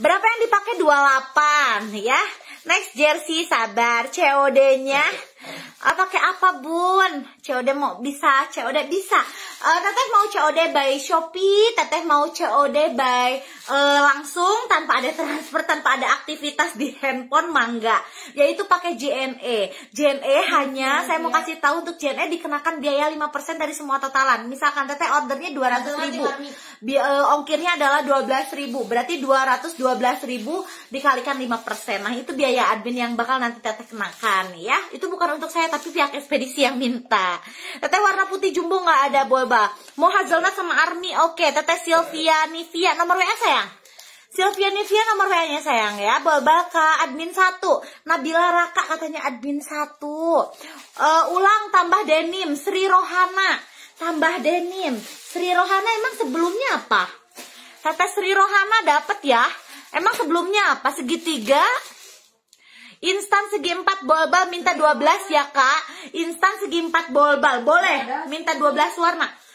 Berapa yang dipakai? 28 ya. Next jersey sabar COD-nya Oh, eh, pakai apa bun? COD mau bisa, COD bisa. Uh, teteh mau COD by Shopee, teteh mau COD by uh, langsung tanpa ada transfer, tanpa ada aktivitas di handphone mangga. Yaitu pakai JNE. JNE hmm, hanya hmm, saya mau kasih tahu untuk JNE dikenakan biaya 5% dari semua totalan. Misalkan teteh ordernya 200.000 ribu. Eh, ongkirnya adalah 12.000 berarti 212.000 dikalikan 5% nah itu biaya admin yang bakal nanti teteh kenakan ya itu bukan untuk saya tapi pihak ekspedisi yang minta teteh warna putih jumbo nggak ada boba mau hazelnut sama army oke okay. teteh Sylvia Nivia nomor WA sayang Sylvia Nivia nomor WA-nya sayang ya. Boba ke admin 1. Nabila Raka katanya admin 1. Uh, eh, ulang tambah denim, Sri Rohana tambah denim. Sri Rohana emang sebelumnya apa? Kata Sri Rohana dapat ya. Emang sebelumnya apa? Segitiga? Instan segi 4 bolbal minta 12 ya kak Instan segi 4 bolbal Boleh minta 12 warna